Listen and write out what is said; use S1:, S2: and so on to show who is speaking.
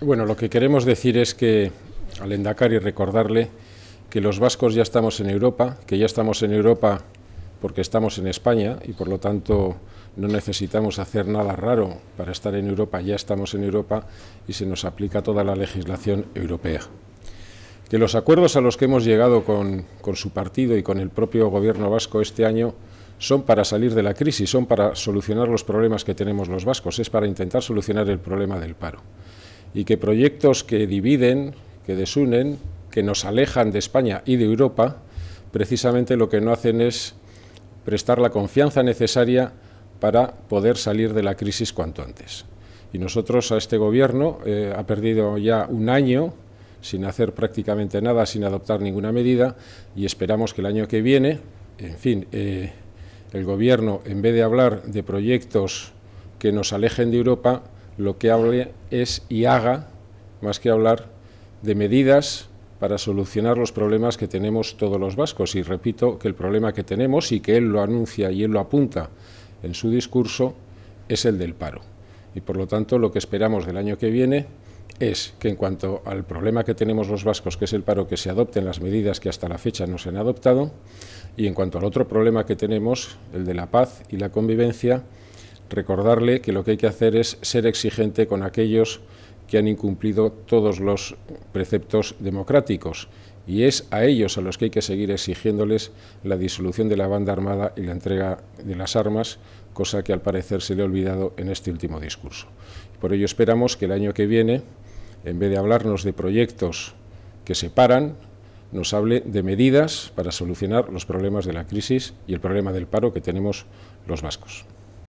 S1: Bueno, lo que queremos decir es que al y recordarle que los vascos ya estamos en Europa, que ya estamos en Europa porque estamos en España y por lo tanto no necesitamos hacer nada raro para estar en Europa, ya estamos en Europa y se nos aplica toda la legislación europea. Que los acuerdos a los que hemos llegado con, con su partido y con el propio gobierno vasco este año son para salir de la crisis, son para solucionar los problemas que tenemos los vascos, es para intentar solucionar el problema del paro y que proyectos que dividen, que desunen, que nos alejan de España y de Europa, precisamente lo que no hacen es prestar la confianza necesaria para poder salir de la crisis cuanto antes. Y nosotros a este gobierno eh, ha perdido ya un año sin hacer prácticamente nada, sin adoptar ninguna medida, y esperamos que el año que viene, en fin, eh, el Gobierno, en vez de hablar de proyectos que nos alejen de Europa, lo que hable es y haga, más que hablar de medidas para solucionar los problemas que tenemos todos los vascos. Y repito que el problema que tenemos, y que él lo anuncia y él lo apunta en su discurso, es el del paro. Y por lo tanto, lo que esperamos del año que viene es que en cuanto al problema que tenemos los vascos, que es el paro, que se adopten las medidas que hasta la fecha no se han adoptado, y en cuanto al otro problema que tenemos, el de la paz y la convivencia, recordarle que lo que hay que hacer es ser exigente con aquellos que han incumplido todos los preceptos democráticos y es a ellos a los que hay que seguir exigiéndoles la disolución de la banda armada y la entrega de las armas, cosa que al parecer se le ha olvidado en este último discurso. Por ello esperamos que el año que viene, en vez de hablarnos de proyectos que se paran, nos hable de medidas para solucionar los problemas de la crisis y el problema del paro que tenemos los vascos.